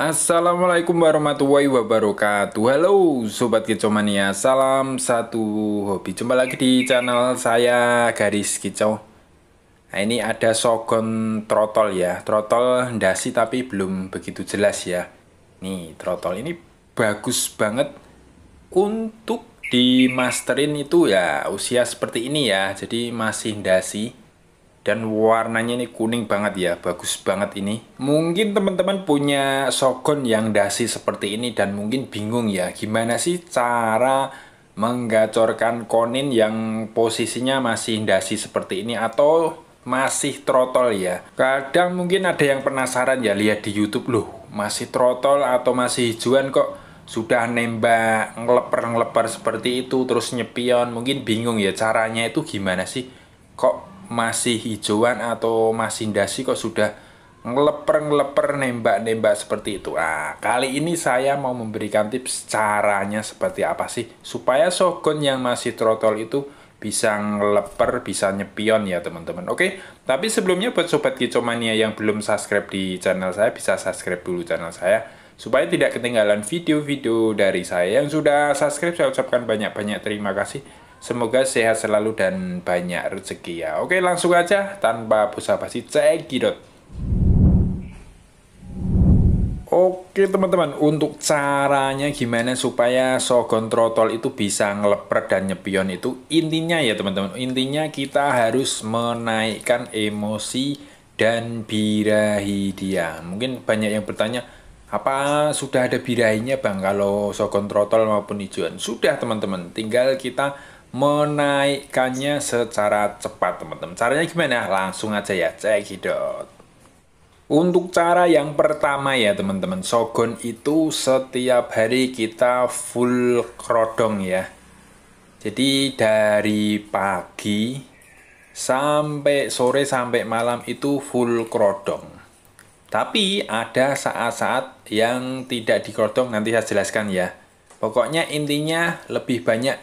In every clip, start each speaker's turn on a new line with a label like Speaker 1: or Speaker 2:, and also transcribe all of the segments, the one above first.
Speaker 1: Assalamualaikum warahmatullahi wabarakatuh Halo Sobat kicau mania. Salam satu hobi Jumpa lagi di channel saya Garis Kicau Nah ini ada sogon trotol ya Trotol dasi tapi belum begitu jelas ya Nih trotol ini bagus banget Untuk dimasterin itu ya usia seperti ini ya Jadi masih dasi dan warnanya ini kuning banget ya bagus banget ini mungkin teman-teman punya sogon yang dasi seperti ini dan mungkin bingung ya gimana sih cara menggacorkan konin yang posisinya masih dasi seperti ini atau masih trotol ya kadang mungkin ada yang penasaran ya lihat di YouTube loh masih trotol atau masih hijauan kok sudah nembak ngeleper-ngeleper seperti itu terus nyepion mungkin bingung ya caranya itu gimana sih kok masih hijauan atau masih dasi kok sudah ngeleper-ngeleper nembak-nembak seperti itu. Ah, kali ini saya mau memberikan tips caranya seperti apa sih supaya shogun yang masih trotol itu bisa ngeleper, bisa nyepion ya teman-teman. Oke, tapi sebelumnya buat sobat kicomania yang belum subscribe di channel saya bisa subscribe dulu channel saya supaya tidak ketinggalan video-video dari saya yang sudah subscribe saya ucapkan banyak-banyak terima kasih Semoga sehat selalu dan banyak rezeki ya. Oke, langsung aja tanpa basa-basi cekidot. Oke teman-teman, untuk caranya gimana supaya sogon trotol itu bisa ngelepret dan nyepion itu intinya ya teman-teman, intinya kita harus menaikkan emosi dan birahi dia. Mungkin banyak yang bertanya, apa sudah ada birahinya bang kalau sogon trotol maupun hijauan? Sudah teman-teman, tinggal kita menaikkannya secara cepat teman-teman caranya gimana langsung aja ya cekidot untuk cara yang pertama ya teman-teman sogon itu setiap hari kita full krodong ya jadi dari pagi sampai sore sampai malam itu full krodong tapi ada saat-saat yang tidak dikrodong nanti saya jelaskan ya pokoknya intinya lebih banyak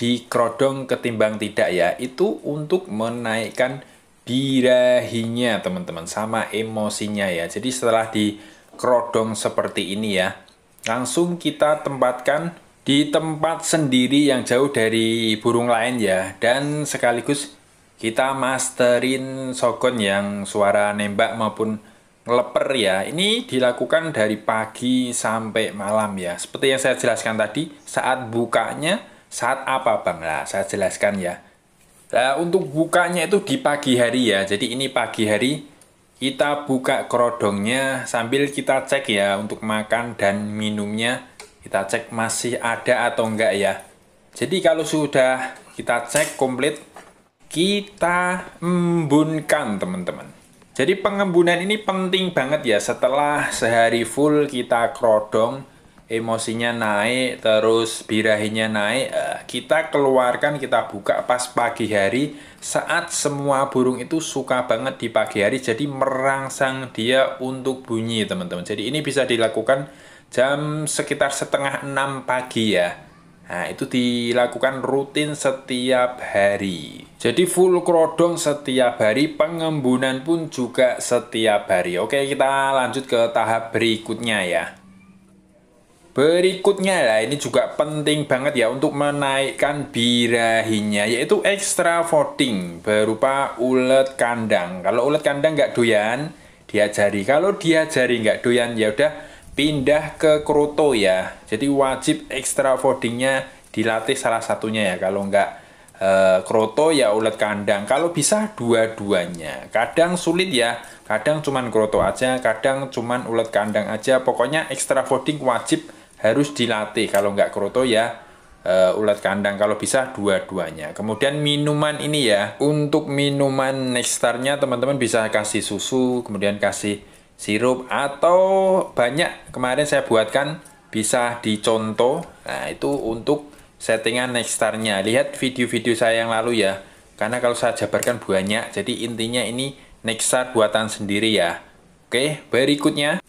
Speaker 1: dikrodong ketimbang tidak ya itu untuk menaikkan birahinya teman-teman sama emosinya ya jadi setelah dikrodong seperti ini ya langsung kita tempatkan di tempat sendiri yang jauh dari burung lain ya dan sekaligus kita masterin sogon yang suara nembak maupun ngeleper ya ini dilakukan dari pagi sampai malam ya seperti yang saya jelaskan tadi saat bukanya saat apa Bang? Nah, saya jelaskan ya. Nah, untuk bukanya itu di pagi hari ya. Jadi ini pagi hari kita buka kerodongnya sambil kita cek ya untuk makan dan minumnya. Kita cek masih ada atau enggak ya. Jadi kalau sudah kita cek komplit, kita embunkan teman-teman. Jadi pengembunan ini penting banget ya setelah sehari full kita kerodong emosinya naik terus birahinya naik eh, kita keluarkan kita buka pas pagi hari saat semua burung itu suka banget di pagi hari jadi merangsang dia untuk bunyi teman-teman jadi ini bisa dilakukan jam sekitar setengah enam pagi ya Nah, itu dilakukan rutin setiap hari. Jadi full krodong setiap hari, pengembunan pun juga setiap hari. Oke, kita lanjut ke tahap berikutnya ya. Berikutnya lah ini juga penting banget ya untuk menaikkan birahinya yaitu extra voting berupa ulet kandang. Kalau ulet kandang nggak doyan diajari. Kalau diajari nggak doyan ya udah pindah ke kroto ya. Jadi wajib extra votingnya dilatih salah satunya ya. Kalau nggak e, kroto ya ulet kandang. Kalau bisa dua-duanya. Kadang sulit ya. Kadang cuman kroto aja, kadang cuman ulet kandang aja. Pokoknya extra voting wajib harus dilatih kalau nggak kroto ya uh, ulat kandang kalau bisa dua-duanya kemudian minuman ini ya untuk minuman nextarnya teman-teman bisa kasih susu kemudian kasih sirup atau banyak kemarin saya buatkan bisa dicontoh nah itu untuk settingan nextarnya lihat video-video saya yang lalu ya karena kalau saya jabarkan banyak jadi intinya ini nextar buatan sendiri ya oke berikutnya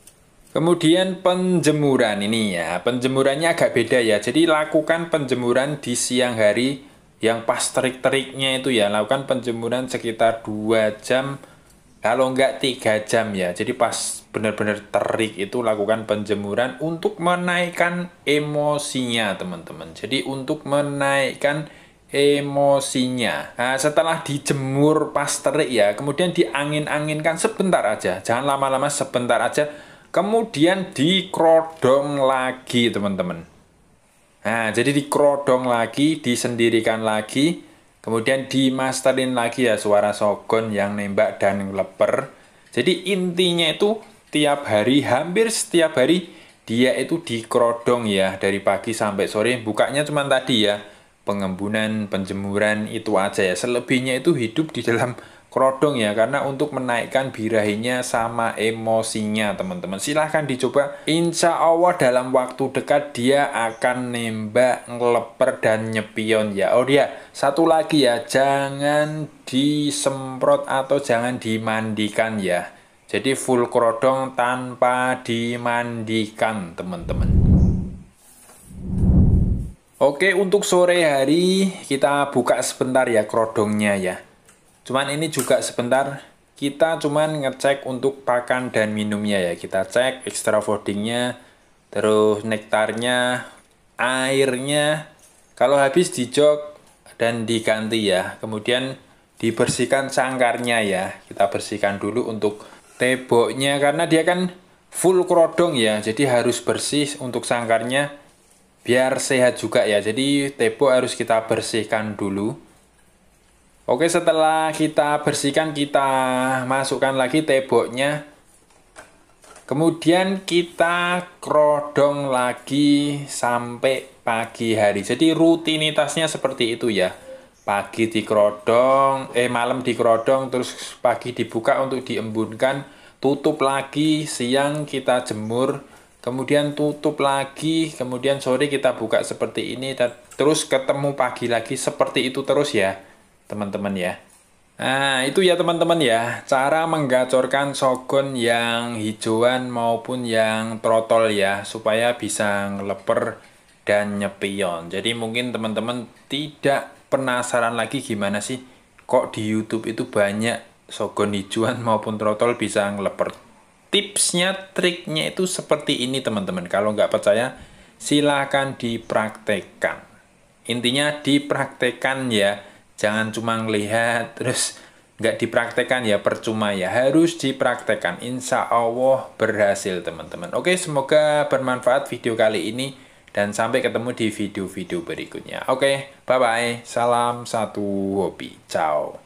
Speaker 1: Kemudian penjemuran ini ya, penjemurannya agak beda ya. Jadi lakukan penjemuran di siang hari yang pas terik-teriknya itu ya. Lakukan penjemuran sekitar 2 jam kalau enggak 3 jam ya. Jadi pas benar-benar terik itu lakukan penjemuran untuk menaikkan emosinya teman-teman. Jadi untuk menaikkan emosinya. Nah, setelah dijemur pas terik ya, kemudian diangin-anginkan sebentar aja. Jangan lama-lama, sebentar aja kemudian dikrodong lagi teman-teman nah jadi dikrodong lagi disendirikan lagi kemudian dimasterin lagi ya suara sogon yang nembak dan leper jadi intinya itu tiap hari hampir setiap hari dia itu dikrodong ya dari pagi sampai sore bukanya cuma tadi ya pengembunan penjemuran itu aja ya selebihnya itu hidup di dalam Krodong ya karena untuk menaikkan birahinya sama emosinya teman-teman silahkan dicoba insya Allah dalam waktu dekat dia akan nembak ngeleper dan nyepion ya oh dia satu lagi ya jangan disemprot atau jangan dimandikan ya jadi full krodong tanpa dimandikan teman-teman Oke untuk sore hari kita buka sebentar ya krodongnya ya Cuman ini juga sebentar kita cuman ngecek untuk pakan dan minumnya ya. Kita cek extra foodingnya, terus nektarnya, airnya. Kalau habis dijok dan diganti ya. Kemudian dibersihkan sangkarnya ya. Kita bersihkan dulu untuk teboknya karena dia kan full krodong ya. Jadi harus bersih untuk sangkarnya biar sehat juga ya. Jadi tebok harus kita bersihkan dulu Oke setelah kita bersihkan kita masukkan lagi teboknya, Kemudian kita krodong lagi sampai pagi hari Jadi rutinitasnya seperti itu ya Pagi dikerodong, eh malam dikerodong terus pagi dibuka untuk diembunkan Tutup lagi, siang kita jemur Kemudian tutup lagi, kemudian sore kita buka seperti ini Terus ketemu pagi lagi seperti itu terus ya teman-teman ya. Nah, itu ya teman-teman ya, cara menggacorkan sogon yang hijauan maupun yang trotol ya, supaya bisa ngeleper dan nyepion. Jadi mungkin teman-teman tidak penasaran lagi gimana sih kok di YouTube itu banyak sogon hijauan maupun trotol bisa ngeleper. Tipsnya, triknya itu seperti ini teman-teman. Kalau nggak percaya, silahkan dipraktekkan. Intinya dipraktekkan ya jangan cuma ngelihat terus nggak dipraktekkan ya percuma ya harus dipraktekkan insya Allah berhasil teman-teman oke semoga bermanfaat video kali ini dan sampai ketemu di video-video berikutnya oke bye bye salam satu hobi ciao